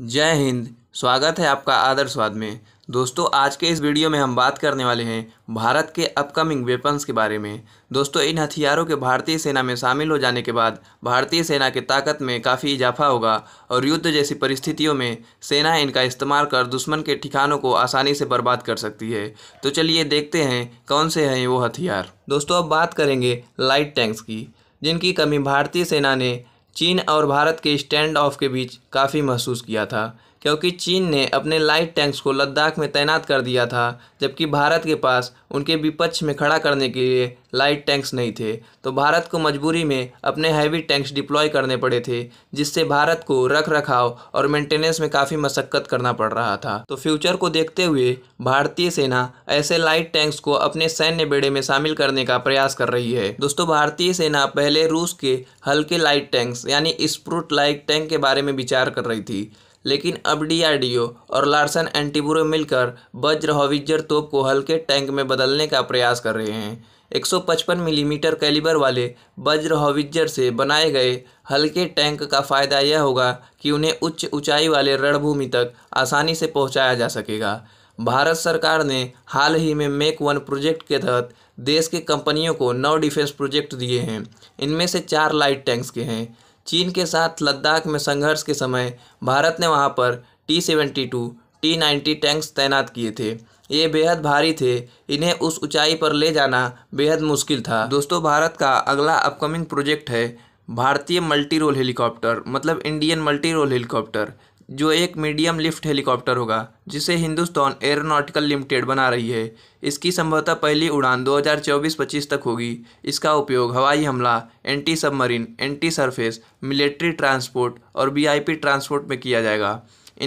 जय हिंद स्वागत है आपका आदर्शवाद में दोस्तों आज के इस वीडियो में हम बात करने वाले हैं भारत के अपकमिंग वेपन्स के बारे में दोस्तों इन हथियारों के भारतीय सेना में शामिल हो जाने के बाद भारतीय सेना की ताकत में काफ़ी इजाफा होगा और युद्ध जैसी परिस्थितियों में सेना इनका इस्तेमाल कर दुश्मन के ठिकानों को आसानी से बर्बाद कर सकती है तो चलिए देखते हैं कौन से हैं वो हथियार दोस्तों अब बात करेंगे लाइट टैंक्स की जिनकी कमी भारतीय सेना ने चीन और भारत के स्टैंड ऑफ के बीच काफ़ी महसूस किया था क्योंकि चीन ने अपने लाइट टैंक्स को लद्दाख में तैनात कर दिया था जबकि भारत के पास उनके विपक्ष में खड़ा करने के लिए लाइट टैंक्स नहीं थे तो भारत को मजबूरी में अपने हैवी टैंक्स डिप्लॉय करने पड़े थे जिससे भारत को रख रखाव और मेंटेनेंस में काफ़ी मशक्क़त करना पड़ रहा था तो फ्यूचर को देखते हुए भारतीय सेना ऐसे लाइट टैंक्स को अपने सैन्य बेड़े में शामिल करने का प्रयास कर रही है दोस्तों भारतीय सेना पहले रूस के हल्के लाइट टैंक्स यानी स्प्रूट लाइट टैंक के बारे में विचार कर रही थी लेकिन अब डी और लार्सन एंटीबूरो मिलकर वज्र हॉविजर तोप को हल्के टैंक में बदलने का प्रयास कर रहे हैं 155 मिलीमीटर कैलिबर वाले वज्र हॉविजर से बनाए गए हल्के टैंक का फायदा यह होगा कि उन्हें उच्च ऊंचाई वाले रणभूमि तक आसानी से पहुंचाया जा सकेगा भारत सरकार ने हाल ही में मेक वन प्रोजेक्ट के तहत देश के कंपनियों को नौ डिफेंस प्रोजेक्ट दिए हैं इनमें से चार लाइट टैंक्स के हैं चीन के साथ लद्दाख में संघर्ष के समय भारत ने वहाँ पर T seventy two T ninety tanks तैनात किए थे ये बेहद भारी थे इन्हें उस ऊंचाई पर ले जाना बेहद मुश्किल था दोस्तों भारत का अगला अपकमिंग प्रोजेक्ट है भारतीय मल्टी रोल हेलीकॉप्टर मतलब इंडियन मल्टी रोल हेलीकॉप्टर जो एक मीडियम लिफ्ट हेलीकॉप्टर होगा जिसे हिंदुस्तान एयरोनॉटिकल लिमिटेड बना रही है इसकी संभवतः पहली उड़ान 2024-25 तक होगी इसका उपयोग हवाई हमला anti submarine anti surface military transport और वीआईपी ट्रांसपोर्ट में किया जाएगा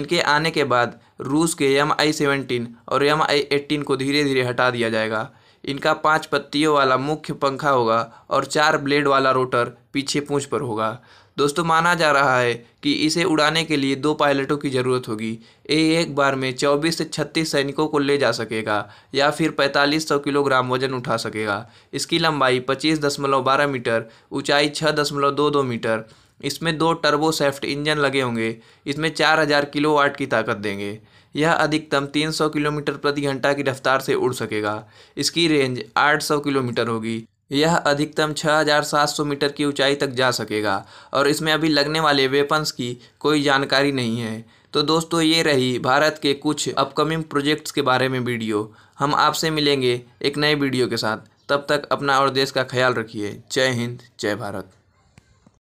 इनके आने के बाद रूस के एम आई सेवनटीन और एम आई एट्टीन को धीरे धीरे हटा दिया जाएगा इनका पाँच पत्तियों वाला मुख्य पंखा होगा और चार ब्लेड वाला रोटर पीछे पूँछ पर होगा दोस्तों माना जा रहा है कि इसे उड़ाने के लिए दो पायलटों की ज़रूरत होगी ये एक बार में 24 से 36 सैनिकों को ले जा सकेगा या फिर 4500 किलोग्राम वजन उठा सकेगा इसकी लंबाई 25.12 मीटर ऊंचाई 6.22 मीटर इसमें दो टर्बोसेफ्ट इंजन लगे होंगे इसमें 4000 वाट की ताकत देंगे यह अधिकतम 300 किलोमीटर प्रति घंटा की रफ्तार से उड़ सकेगा इसकी रेंज 800 किलोमीटर होगी यह अधिकतम 6700 मीटर की ऊंचाई तक जा सकेगा और इसमें अभी लगने वाले वेपन्स की कोई जानकारी नहीं है तो दोस्तों ये रही भारत के कुछ अपकमिंग प्रोजेक्ट्स के बारे में वीडियो हम आपसे मिलेंगे एक नए वीडियो के साथ तब तक अपना और देश का ख्याल रखिए जय हिंद जय भारत